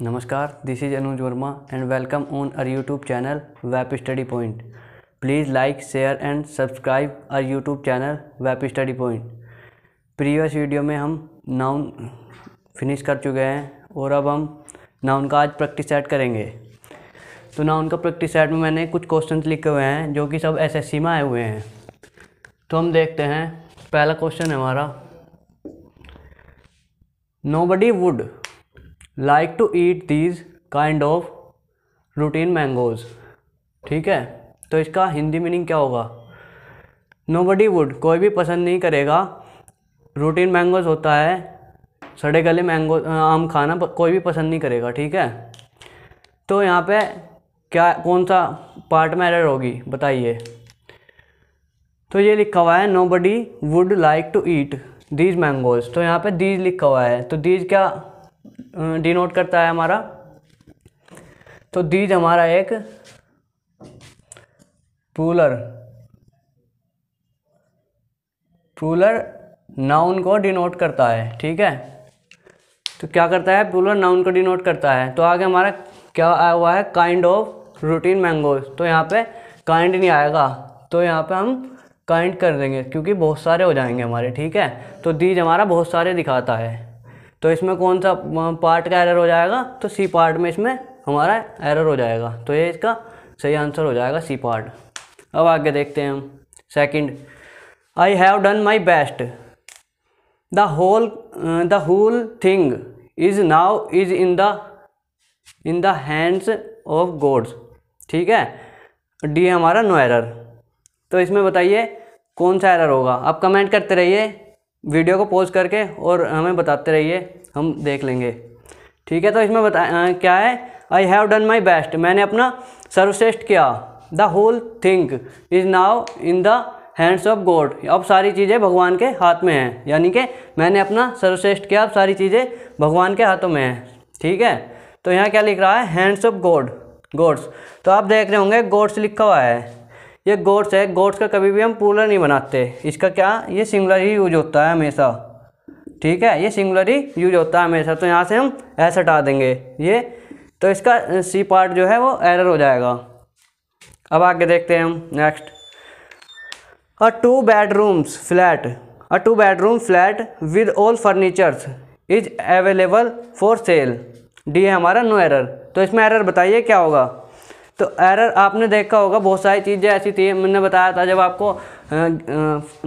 नमस्कार this is Anuj Verma and welcome on our YouTube channel web study point please like share and subscribe our YouTube channel web study point previous video में हम noun finish कर चुके हैं और अब हम नाउन का आज प्रैक्टिस सेट करेंगे तो नाउन का प्रैक्टिस सेट में मैंने कुछ क्वेश्चन लिखे हुए हैं जो कि सब एस में आए हुए हैं तो हम देखते हैं पहला क्वेश्चन है हमारा nobody would like to eat these kind of routine mangoes ठीक है तो इसका हिंदी मीनिंग क्या होगा नो बडी वुड कोई भी पसंद नहीं करेगा रूटीन मैंगोज होता है सड़े गले मैंगो आम खाना कोई भी पसंद नहीं करेगा ठीक है तो यहाँ पे क्या कौन सा पार्ट में एरर होगी बताइए तो ये लिखा हुआ है nobody would like to eat these mangoes तो यहाँ पे दीज लिखा हुआ है तो दीज क्या डिनोट करता है हमारा तो दीज हमारा एक पूलर पूलर नाउन को डिनोट करता है ठीक है तो क्या करता है पूलर नाउन को डिनोट करता है तो आगे हमारा क्या आया हुआ है काइंड ऑफ रूटीन मैंगोज तो यहाँ पे काइंड नहीं आएगा तो यहाँ पे हम काइंड कर देंगे क्योंकि बहुत सारे हो जाएंगे हमारे ठीक है तो दीज हमारा बहुत सारे दिखाता है तो इसमें कौन सा पार्ट का एरर हो जाएगा तो सी पार्ट में इसमें हमारा एरर हो जाएगा तो ये इसका सही आंसर हो जाएगा सी पार्ट अब आगे देखते हैं हम second I have done my best the whole the whole thing is now is in the in the hands of gods ठीक है डी हमारा नो एरर तो इसमें बताइए कौन सा एरर होगा आप कमेंट करते रहिए वीडियो को पॉज करके और हमें बताते रहिए हम देख लेंगे ठीक है तो इसमें बता आ, क्या है I have done my best मैंने अपना सर्वश्रेष्ठ किया the whole think is now in the hands of god अब सारी चीज़ें भगवान के हाथ में हैं यानी कि मैंने अपना सर्वश्रेष्ठ किया अब सारी चीज़ें भगवान के हाथों में हैं ठीक है तो यहाँ क्या लिख रहा है हैंड्स ऑफ गॉड गॉड्स तो आप देख रहे होंगे गॉड्स लिखा हुआ है ये गोड्स है गोड्स का कभी भी हम पूलर नहीं बनाते इसका क्या ये सिंगुलर ही यूज होता है हमेशा ठीक है ये सिंगुलर ही यूज होता है हमेशा तो यहाँ से हम ऐसे हटा देंगे ये तो इसका सी पार्ट जो है वो एरर हो जाएगा अब आगे देखते हैं हम next a two bedrooms flat a two bedroom flat with all furnitures is available for sale D है हमारा नो एरर तो इसमें एरर बताइए क्या होगा तो एरर आपने देखा होगा बहुत सारी चीज़ें ऐसी थी मैंने बताया था जब आपको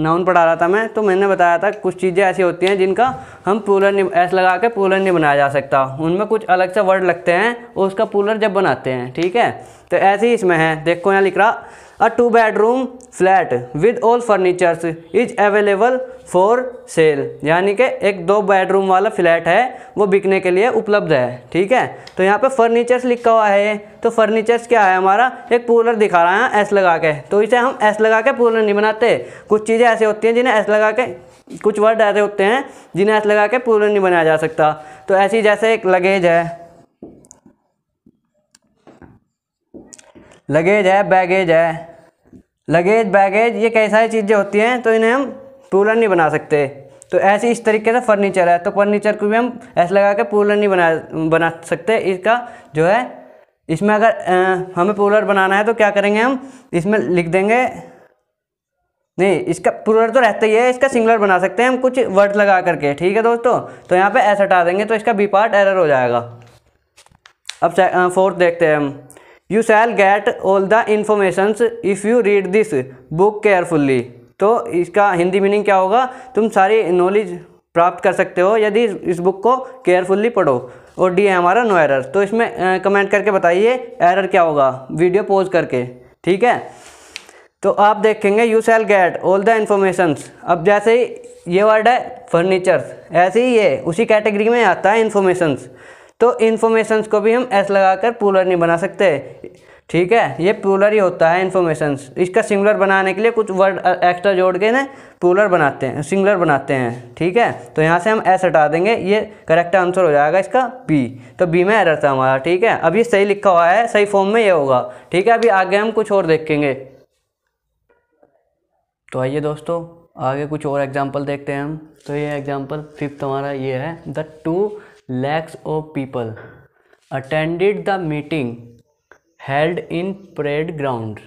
नाउन पढ़ा रहा था मैं तो मैंने बताया था कुछ चीज़ें ऐसी होती हैं जिनका हम पूलर नहीं ऐस लगा के पूलर नहीं बनाया जा सकता उनमें कुछ अलग से वर्ड लगते हैं और उसका पूलर जब बनाते हैं ठीक है तो ऐसे ही इसमें है देखो यहाँ लिख रहा a two bedroom flat with all furnitures is available for sale यानी कि एक दो बेडरूम वाला फ्लैट है वो बिकने के लिए उपलब्ध है ठीक है तो यहाँ पे फर्नीचर्स लिखा हुआ है तो फर्नीचर्स क्या है हमारा एक पूलर दिखा रहा है एस लगा के तो इसे हम एस लगा के पूलर नहीं बनाते कुछ चीज़ें ऐसे होती हैं जिन्हें एस लगा के कुछ वर्ड ऐसे होते हैं जिन्हें एस लगा के पूलर नहीं बनाया जा सकता तो ऐसी जैसे एक लगेज है लगेज है बैगेज है लगेज बैगेज ये कई सारी चीज़ें होती हैं तो इन्हें हम पूलर नहीं बना सकते तो ऐसे इस तरीके से फर्नीचर है तो फर्नीचर को भी हम ऐसे लगा के पूलर नहीं बना बना सकते इसका जो है इसमें अगर आ, हमें पूलर बनाना है तो क्या करेंगे हम इसमें लिख देंगे नहीं इसका पूलर तो रहता ही है इसका सिंगलर बना सकते हैं हम कुछ वर्ड लगा करके ठीक है दोस्तों तो यहाँ पे ऐसा हटा देंगे तो इसका बी पार्ट एरर हो जाएगा अब फोर्थ देखते हैं हम you shall get all the informations if you read this book carefully तो इसका हिंदी मीनिंग क्या होगा तुम सारी नॉलेज प्राप्त कर सकते हो यदि इस बुक को केयरफुल्ली पढ़ो और डी है हमारा नो एरर तो इसमें कमेंट करके बताइए एरर क्या होगा वीडियो पॉज करके ठीक है तो आप देखेंगे you shall get all the informations अब जैसे ही ये वर्ड है फर्नीचर्स ऐसे ही ये उसी कैटेगरी में आता है इन्फॉर्मेशंस तो इन्फॉर्मेशंस को भी हम एस लगाकर पुलर नहीं बना सकते ठीक है ये पुलर ही होता है इन्फॉर्मेशंस इसका सिंगुलर बनाने के लिए कुछ वर्ड एक्स्ट्रा जोड़ के ना पुलर बनाते हैं सिंगुलर बनाते हैं ठीक है तो यहाँ से हम एस हटा देंगे ये करेक्ट आंसर हो जाएगा इसका बी तो बी में एरर था हमारा ठीक है अब ये सही लिखा हुआ है सही फॉर्म में ये होगा ठीक है अभी आगे हम कुछ और देखेंगे तो आइए दोस्तों आगे कुछ और एग्जाम्पल देखते हैं हम तो ये एग्जाम्पल फिफ्थ हमारा ये है the two lakhs of people attended the meeting held in parade ground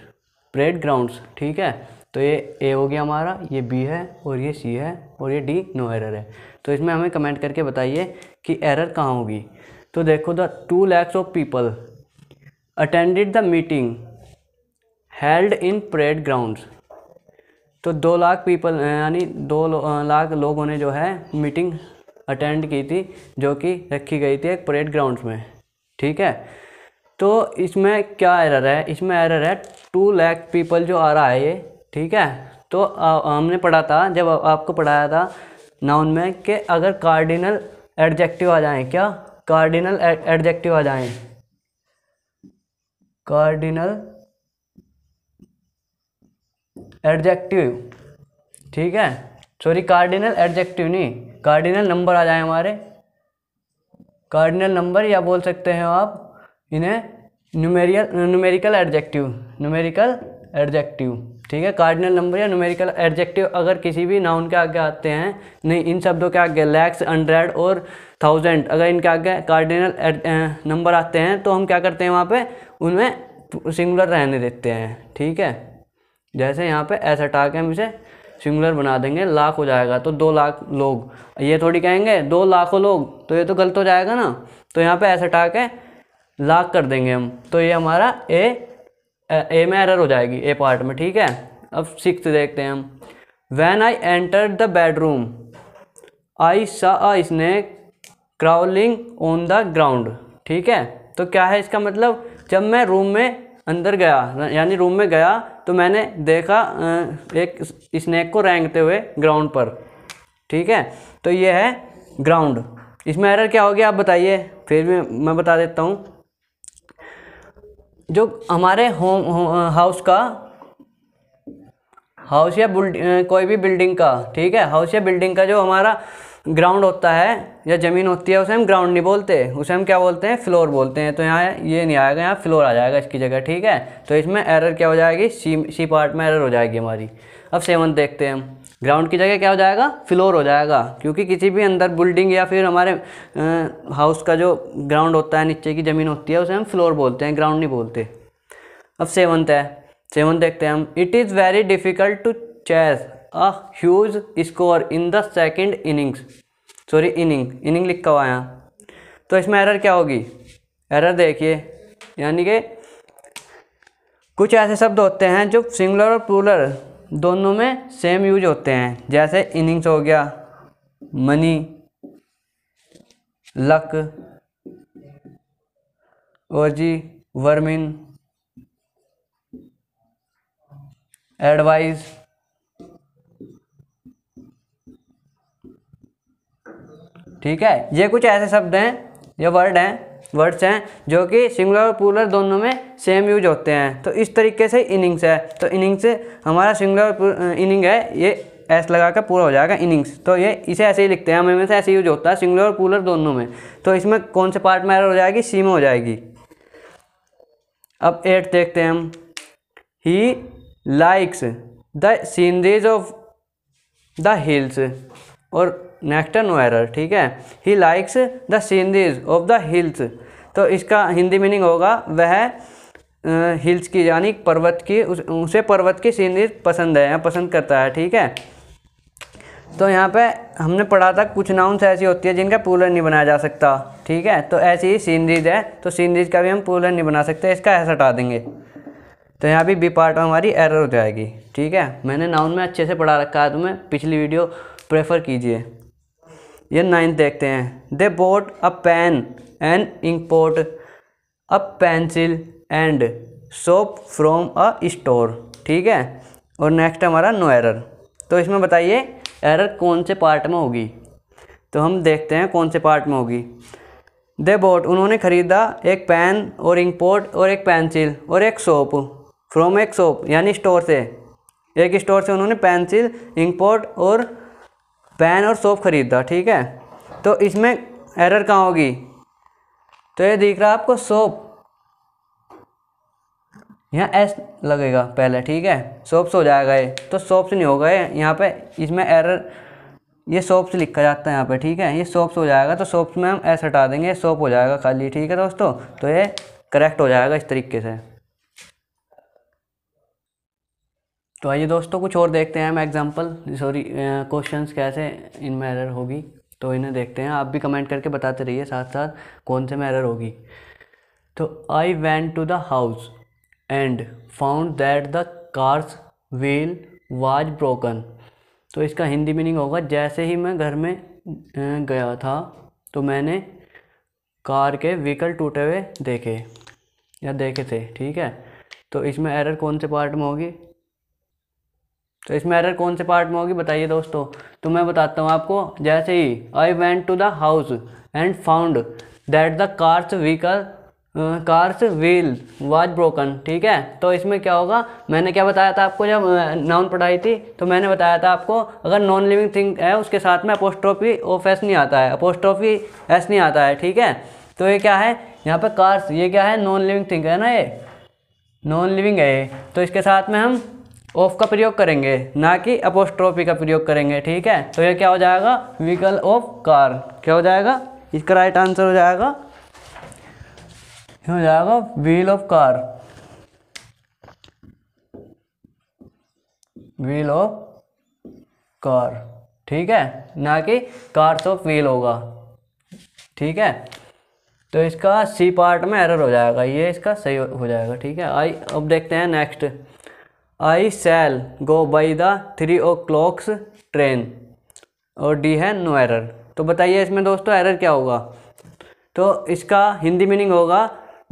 parade grounds ठीक है तो ये ए हो गया हमारा ये बी है और ये सी है और ये डी नो एरर है तो इसमें हमें कमेंट करके बताइए कि एरर कहाँ होगी तो देखो the two lakhs of people attended the meeting held in parade grounds तो दो लाख पीपल यानी दो लाख लोगों ने जो है मीटिंग अटेंड की थी जो कि रखी गई थी एक परेड ग्राउंड में ठीक है तो इसमें क्या एरर है इसमें एरर है टू लैख पीपल जो आ रहा है ये ठीक है तो हमने पढ़ा था जब आपको पढ़ाया था नाउन में कि अगर कार्डिनल एडजेक्टिव आ जाएं क्या कार्डिनल एडजेक्टिव आ जाएं कार्डिनल एडजेक्टिव ठीक है सॉरी कार्डिनल एडजेक्टिव नहीं कार्डिनल नंबर आ जाए हमारे कार्डिनल नंबर या बोल सकते हैं आप इन्हें numeral numerical adjective numerical adjective ठीक है कार्डिनल नंबर या न्यूमेरिकल एडजेक्टिव अगर किसी भी नाउन के आगे आते हैं नहीं इन शब्दों के आगे लैक्स हंड्रेड और थाउजेंड अगर इनके आगे कार्डिनल नंबर आते हैं तो हम क्या करते हैं वहाँ पे उनमें सिंगुलर रहने देते हैं ठीक है जैसे यहाँ पे ऐसा टाक है हम इसे सिंगुलर बना देंगे लाख हो जाएगा तो दो लाख लोग ये थोड़ी कहेंगे दो लाखों लोग तो ये तो गलत हो जाएगा ना तो यहाँ पे ऐसे हटा के लाख कर देंगे हम तो ये हमारा ए ए में एरर हो जाएगी ए पार्ट में ठीक है अब सिक्स देखते हैं हम when I enter the bedroom I saw आ इसने क्राउलिंग ऑन द ग्राउंड ठीक है तो क्या है इसका मतलब जब मैं रूम में अंदर गया यानी रूम में गया तो मैंने देखा एक स्नैक को रेंगते हुए ग्राउंड पर ठीक है तो ये है ग्राउंड इसमें एरर क्या हो गया आप बताइए फिर भी मैं बता देता हूँ जो हमारे होम हो, हाउस का हाउस या कोई भी बिल्डिंग का ठीक है हाउस या बिल्डिंग का जो हमारा ग्राउंड होता है या ज़मीन होती है उसे हम ग्राउंड नहीं बोलते उसे हम क्या बोलते हैं फ्लोर बोलते हैं तो यहाँ ये नहीं आएगा यहाँ फ्लोर आ जाएगा इसकी जगह ठीक है तो इसमें एरर क्या हो जाएगी सी सी पार्ट में एरर हो जाएगी हमारी अब सेवन देखते हैं हम ग्राउंड की जगह क्या हो जाएगा फ्लोर हो जाएगा क्योंकि किसी भी अंदर बिल्डिंग या फिर हमारे हाउस का जो ग्राउंड होता है नीचे की ज़मीन होती है उसे हम फ्लोर बोलते हैं ग्राउंड नहीं बोलते अब सेवन्थ है सेवन देखते हैं हम it is very difficult to chase a huge score in the second innings sorry inning inning लिखा हुआ यहाँ तो इसमें एरर क्या होगी एरर देखिए यानी कि कुछ ऐसे शब्द होते हैं जो सिंगुलर और पुलर दोनों में सेम यूज होते हैं जैसे इनिंग्स हो गया मनी लक और जी वर्मिन एडवाइस ठीक है ये कुछ ऐसे शब्द हैं या वर्ड हैं वर्ड्स हैं जो कि सिंगुलर और पुलर दोनों में सेम यूज होते हैं तो इस तरीके से इनिंग्स है तो इनिंग्स हमारा सिंगुलर और इनिंग है ये एस लगा कर पूरा हो जाएगा इनिंग्स तो ये इसे ऐसे ही लिखते हैं हमें से ऐसे यूज होता है सिंगुलर और पूलर दोनों में तो इसमें कौन से पार्ट में एरर हो जाएगी सी में हो जाएगी अब एट देखते हैं हम he likes the sceneries of the hills और नेक्स्टन वायरर ठीक है he likes the sceneries of the hills तो इसका हिंदी मीनिंग होगा वह हिल्स की यानी पर्वत की उस, उसे पर्वत की सीनरीज पसंद है या पसंद करता है ठीक है तो यहाँ पे हमने पढ़ा था कुछ नाउन्स ऐसी होती है जिनका पूलर नहीं बनाया जा सकता ठीक है तो ऐसी ही सीनरीज है तो सीनरीज का भी हम पूलर नहीं बना सकते इसका ऐसा हटा देंगे तो यहाँ भी बी पार्ट में हमारी एरर हो जाएगी ठीक है मैंने नाउन में अच्छे से पढ़ा रखा है तुम्हें पिछली वीडियो प्रेफर कीजिए ये नाइन्थ देखते हैं they bought a pen and import a pencil and soap from a store ठीक है और नेक्स्ट हमारा नो एरर तो इसमें बताइए एरर कौन से पार्ट में होगी तो हम देखते हैं कौन से पार्ट में होगी दे बोट उन्होंने ख़रीदा एक पेन और इंपोर्ट और एक पेंसिल और एक सोप फ्रॉम एक सोप यानी स्टोर से एक स्टोर से उन्होंने पेंसिल इंपोर्ट और पेन और सोप ख़रीदा ठीक है तो इसमें एरर कहाँ होगी तो ये दिख रहा है आपको सोप यहाँ एस लगेगा पहले ठीक है सोप से हो जाएगा ये तो से नहीं होगा ये यहाँ पे इसमें एरर ये से लिखा जाता है यहाँ पे ठीक है ये से हो जाएगा तो सोप में हम एस हटा देंगे सोप हो जाएगा खाली ठीक है दोस्तों तो ये करेक्ट हो जाएगा इस तरीके से तो आइए दोस्तों कुछ और देखते हैं हम एग्जाम्पल सॉरी क्वेश्चन कैसे इनमें एरर होगी तो इन्हें देखते हैं आप भी कमेंट करके बताते रहिए साथ साथ कौन से में एरर होगी तो I went to the house and found that the car's wheel was broken तो इसका हिंदी मीनिंग होगा जैसे ही मैं घर में गया था तो मैंने कार के व्हीकल टूटे हुए देखे या देखे थे ठीक है तो इसमें एरर कौन से पार्ट में होगी तो इसमें एरर कौन से पार्ट में होगी बताइए दोस्तों तो मैं बताता हूँ आपको जैसे ही I went to the house and found that the car's vehicle car's wheel was broken ठीक है तो इसमें क्या होगा मैंने क्या बताया था आपको जब नाउन पढ़ाई थी तो मैंने बताया था आपको अगर नॉन लिविंग थिंग है उसके साथ में अपोस्ट्रोफी ऑफ एस नहीं आता है अपोस्ट्रोफी एस नहीं आता है ठीक है तो ये क्या है यहाँ पर कार्स ये क्या है नॉन लिविंग थिंग है ना ये नॉन लिविंग है ये तो इसके साथ में हम ऑफ का प्रयोग करेंगे ना कि अपोस्ट्रोपी का प्रयोग करेंगे ठीक है तो ये क्या हो जाएगा व्हीकल ऑफ कार क्या हो जाएगा इसका राइट आंसर हो जाएगा हो जाएगा wheel of car wheel of car ठीक है ना कि कार ऑफ व्हील होगा ठीक है तो इसका सी पार्ट में एरर हो जाएगा ये इसका सही हो जाएगा ठीक है आई अब देखते हैं next I shall go by the three o'clock's train और डी है नो एरर तो बताइए इसमें दोस्तों एरर क्या होगा तो इसका हिंदी मीनिंग होगा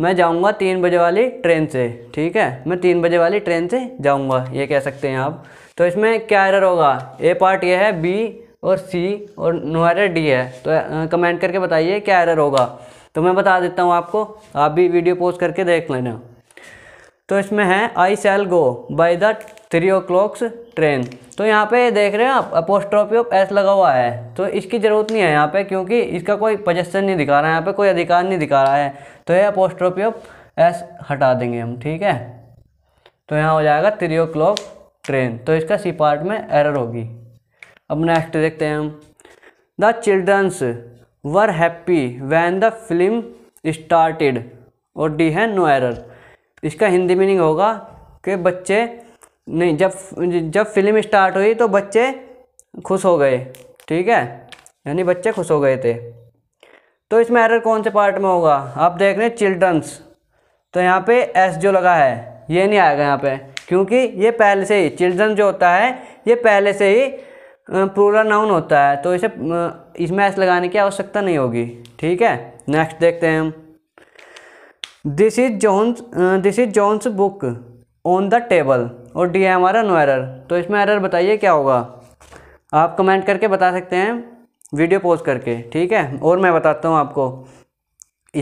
मैं जाऊंगा तीन बजे वाली ट्रेन से ठीक है मैं तीन बजे वाली ट्रेन से जाऊंगा ये कह सकते हैं आप तो इसमें क्या एरर होगा ए पार्ट ये है बी और सी और नो एरर डी है तो कमेंट करके बताइए क्या एरर होगा तो मैं बता देता हूँ आपको आप भी वीडियो पोस्ट करके देख लेना तो इसमें है I shall go by the three o'clock's train तो यहाँ पे देख रहे हैं आप अपोस्ट्रॉपी ऑफ एस लगा हुआ है तो इसकी ज़रूरत नहीं है यहाँ पे क्योंकि इसका कोई पजेशन नहीं दिखा रहा है यहाँ पे कोई अधिकार नहीं दिखा रहा है तो ये अपोस्ट्रॉपी ऑफ एस हटा देंगे हम ठीक है तो यहाँ हो जाएगा थ्री ओ क्लॉक ट्रेन तो इसका सी पार्ट में एरर होगी अब नेक्स्ट देखते हैं हम the childrens were happy when the film started और डी है नो एरर इसका हिंदी मीनिंग होगा कि बच्चे नहीं जब जब फिल्म स्टार्ट हुई तो बच्चे खुश हो गए ठीक है यानी बच्चे खुश हो गए थे तो इसमें एरर कौन से पार्ट में होगा आप देख रहे हैं चिल्ड्रंस तो यहाँ पे एस जो लगा है ये नहीं आएगा यहाँ पे क्योंकि ये पहले से ही चिल्ड्रन जो होता है ये पहले से ही पूरा नाउन होता है तो इसे इसमें एस लगाने की आवश्यकता नहीं होगी ठीक है नेक्स्ट देखते हैं हम this is John's this is John's book on the table और D M R no error तो इसमें एरर बताइए क्या होगा आप कमेंट करके बता सकते हैं वीडियो पोस्ट करके ठीक है और मैं बताता हूँ आपको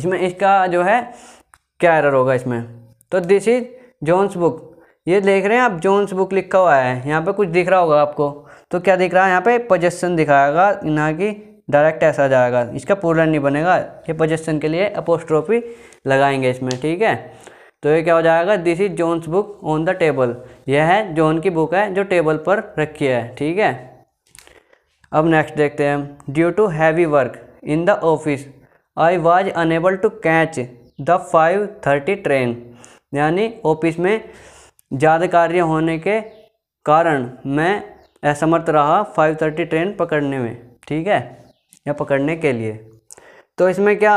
इसमें इसका जो है क्या एरर होगा इसमें तो दिस इज जॉन्स बुक ये देख रहे हैं आप जॉन्स बुक लिखा हुआ है यहाँ पे कुछ दिख रहा होगा आपको तो क्या दिख रहा है यहाँ पे पजेशन दिखाएगा ना कि डायरेक्ट ऐसा जाएगा इसका पूरा नहीं बनेगा ये पोजेशन के लिए अपोस्ट्रोफी लगाएंगे इसमें ठीक है तो ये क्या हो जाएगा this is John's book on the table यह है जोन की बुक है जो टेबल पर रखी है ठीक है अब नेक्स्ट देखते हैं due to heavy work in the office I was unable to catch the five thirty train यानी ऑफिस में ज़्यादा कार्य होने के कारण मैं असमर्थ रहा फाइव थर्टी ट्रेन पकड़ने में ठीक है या पकड़ने के लिए तो इसमें क्या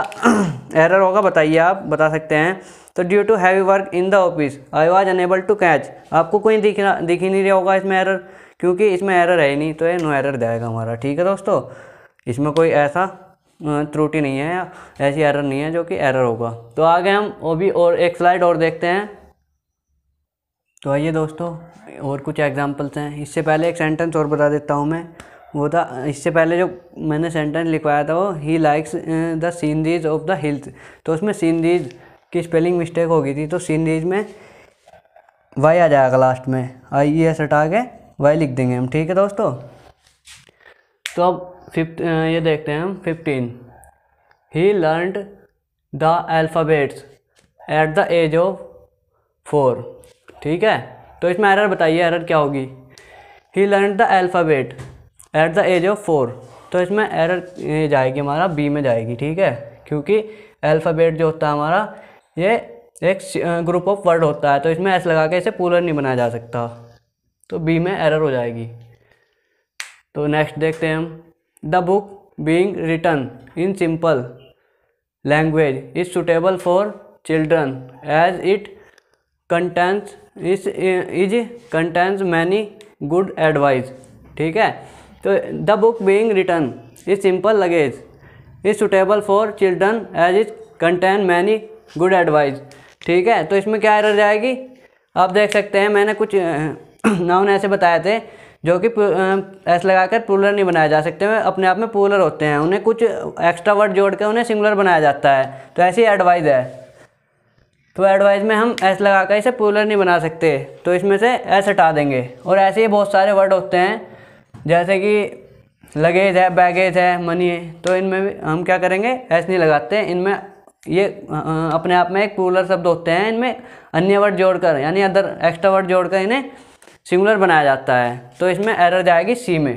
एरर होगा बताइए आप बता सकते हैं तो due to heavy work in the office I was unable to catch आपको कोई दिख ना दिख ही नहीं रहा होगा इसमें एरर क्योंकि इसमें एरर है ही नहीं तो ये नो एरर जाएगा हमारा ठीक है दोस्तों इसमें कोई ऐसा त्रुटि नहीं है या ऐसी एरर नहीं है जो कि एरर होगा तो आगे हम वो भी और एक स्लाइड और देखते हैं तो आइए दोस्तों और कुछ एग्जाम्पल्स हैं इससे पहले एक सेंटेंस और बता देता हूँ मैं वो था इससे पहले जो मैंने सेंटेंस लिखवाया था वो he likes the sceneries of the hills तो उसमें सीनरीज की स्पेलिंग मिस्टेक हो गई थी तो सीनरीज में वाई आ जाएगा लास्ट में आई ई एस हटा के वाई लिख देंगे हम ठीक है दोस्तों तो अब फिफ्थ uh, ये देखते हैं हम fifteen he learned the alphabets at the age of four ठीक है तो इसमें एरर बताइए एरर क्या होगी he learn the alphabet at the age of four तो इसमें एरर ये जाएगी हमारा बी में जाएगी ठीक है क्योंकि अल्फ़ाबेट जो होता है हमारा ये एक ग्रुप ऑफ वर्ड होता है तो इसमें एस लगा के इसे पूरा नहीं बनाया जा सकता तो बी में एरर हो जाएगी तो नेक्स्ट देखते हैं हम the book being written in simple language is suitable for children as it contains is is contains many good advice ठीक है तो the book being written is simple language is suitable for children as is contain many good advice ठीक है तो इसमें क्या error जाएगी आप देख सकते हैं मैंने कुछ नाउन ऐसे बताए थे जो कि ऐसे लगाकर पुलर नहीं बनाए जा सकते हैं अपने आप में पुलर होते हैं उन्हें कुछ एक्स्ट्रा वर्ड जोड़ कर उन्हें सिंगुलर बनाया जाता है तो ऐसी एडवाइज़ है तो एडवाइज़ में हम ऐसे लगाकर इसे पुलर नहीं बना सकते तो इसमें से ऐसे हटा देंगे और ऐसे ही बहुत सारे वर्ड होते हैं जैसे कि लगेज है बैगेज है मनी है तो इनमें भी हम क्या करेंगे एस नहीं लगाते इनमें ये अपने आप में एक प्लूरल शब्द होते हैं इनमें अन्य वर्ड जोड़कर यानी अदर एक्स्ट्रा वर्ड जोड़कर इन्हें सिंगुलर बनाया जाता है तो इसमें एरर जाएगी सी में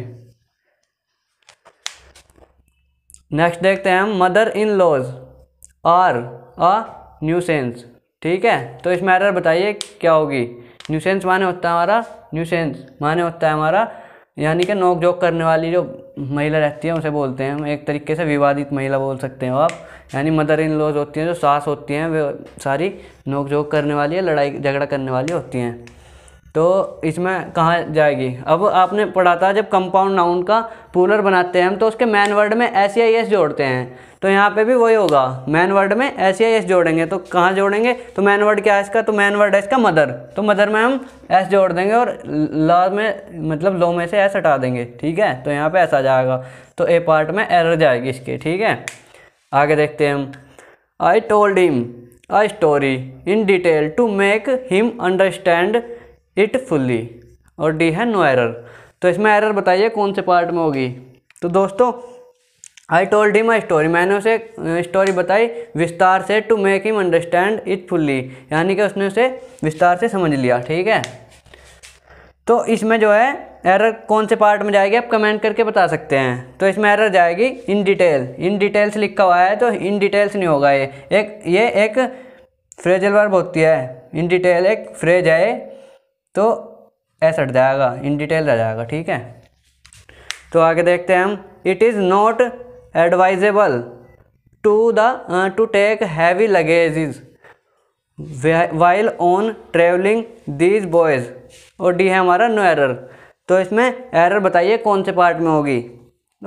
नेक्स्ट देखते हैं हम mother in laws are a nuisance ठीक है तो इसमें एरर बताइए क्या होगी न्यूसेंस माने होता है हमारा न्यूसेंस माने होता है हमारा यानी कि नोक झोंक करने वाली जो महिला रहती है उसे बोलते हैं हम एक तरीके से विवादित महिला बोल सकते हो आप यानी मदर इन लॉज होती हैं जो सास होती हैं वे सारी नोक झोंक करने वाली या लड़ाई झगड़ा करने वाली होती हैं तो इसमें कहाँ जाएगी अब आपने पढ़ा था जब कंपाउंड नाउन का पूलर बनाते हैं हम तो उसके मैन वर्ड में एस आई एस जोड़ते हैं तो यहाँ पे भी वही होगा मैन वर्ड में एस आई एस जोड़ेंगे तो कहाँ जोड़ेंगे तो मैन वर्ड क्या है इसका तो मैन वर्ड है इसका मदर तो मदर में हम एस जोड़ देंगे और ला में मतलब लो में से एस हटा देंगे ठीक है तो यहाँ पर ऐसा जाएगा तो ए पार्ट में एरर जाएगी इसके ठीक है आगे देखते हैं हम I told him I story in detail to make him understand it fully और डी है नो एरर तो इसमें एरर बताइए कौन से पार्ट में होगी तो दोस्तों I told him my story मैंने उसे स्टोरी बताई विस्तार से to make him understand it fully यानी कि उसने उसे विस्तार से समझ लिया ठीक है तो इसमें जो है एरर कौन से पार्ट में जाएगी आप कमेंट करके बता सकते हैं तो इसमें एरर जाएगी इन डिटेल इन डिटेल्स लिखा हुआ है तो इन डिटेल्स नहीं होगा ये एक ये एक फ्रेजल वर्ब होती है इन डिटेल एक फ्रेज है तो एस हट जाएगा इन डिटेल रह जाएगा ठीक है तो आगे देखते हैं हम it is not advisable to the to take heavy luggages while on travelling these boys और डी है हमारा नो एरर तो इसमें एरर बताइए कौन से पार्ट में होगी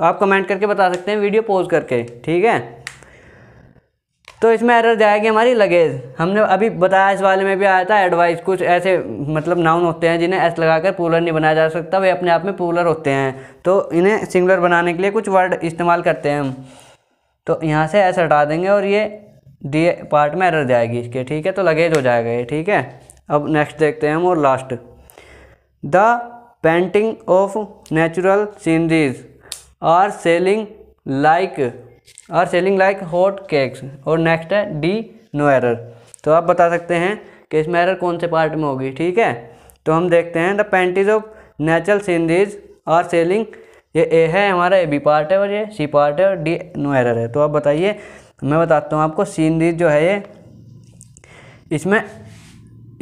आप कमेंट करके बता सकते हैं वीडियो पॉज करके ठीक है तो इसमें एरर जाएगी हमारी लगेज हमने अभी बताया इस वाले में भी आया था एडवाइस कुछ ऐसे मतलब नाउन होते हैं जिन्हें एस लगाकर पूलर नहीं बनाया जा सकता वे अपने आप में पूलर होते हैं तो इन्हें सिंगुलर बनाने के लिए कुछ वर्ड इस्तेमाल करते हैं हम तो यहाँ से ऐसे हटा देंगे और ये डी पार्ट में एरर जाएगी इसके ठीक है तो लगेज हो जाएगा ये ठीक है अब नेक्स्ट देखते हैं हम और last the painting of natural sceneries are selling like are selling like hot cakes और नेक्स्ट है डी नो एरर तो आप बता सकते हैं कि इसमें एरर कौन से पार्ट में होगी ठीक है तो हम देखते हैं the paintings of natural sceneries are selling ये ए है हमारा ए बी पार्ट है और ये सी पार्ट है और डी नो एरर है तो आप बताइए मैं बताता हूँ आपको सीनरीज जो है ये इसमें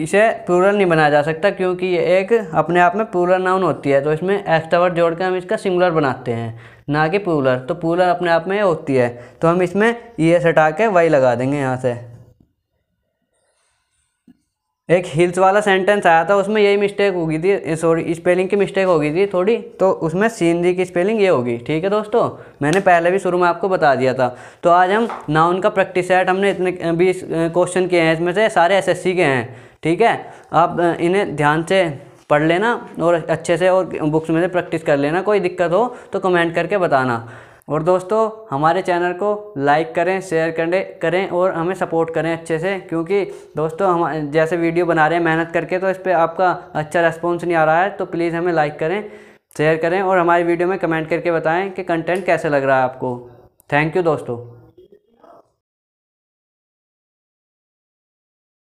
इसे प्लूरल नहीं बनाया जा सकता क्योंकि ये एक अपने आप में प्लूरल नाउन होती है तो इसमें एक्स्टावर जोड़ के हम इसका सिंगुलर बनाते हैं ना कि प्लूरल तो प्लूरल अपने आप में होती है तो हम इसमें ई एस हटा के वाई लगा देंगे यहाँ से एक हिल्स वाला सेंटेंस आया था उसमें यही मिस्टेक होगी थी सॉरी स्पेलिंग की मिस्टेक होगी थी थोड़ी तो उसमें सीनरी की स्पेलिंग ये होगी ठीक है दोस्तों मैंने पहले भी शुरू में आपको बता दिया था तो आज हम नाउन का प्रैक्टिस सेट हमने इतने बीस क्वेश्चन किए हैं इसमें से सारे एस के हैं ठीक है आप इन्हें ध्यान से पढ़ लेना और अच्छे से और बुक्स में से प्रैक्टिस कर लेना कोई दिक्कत हो तो कमेंट करके बताना और दोस्तों हमारे चैनल को लाइक करें शेयर करें करें और हमें सपोर्ट करें अच्छे से क्योंकि दोस्तों हम जैसे वीडियो बना रहे हैं मेहनत करके तो इस पर आपका अच्छा रेस्पॉन्स नहीं आ रहा है तो प्लीज़ हमें लाइक करें शेयर करें और हमारी वीडियो में कमेंट करके बताएं कि कंटेंट कैसे लग रहा है आपको थैंक यू दोस्तों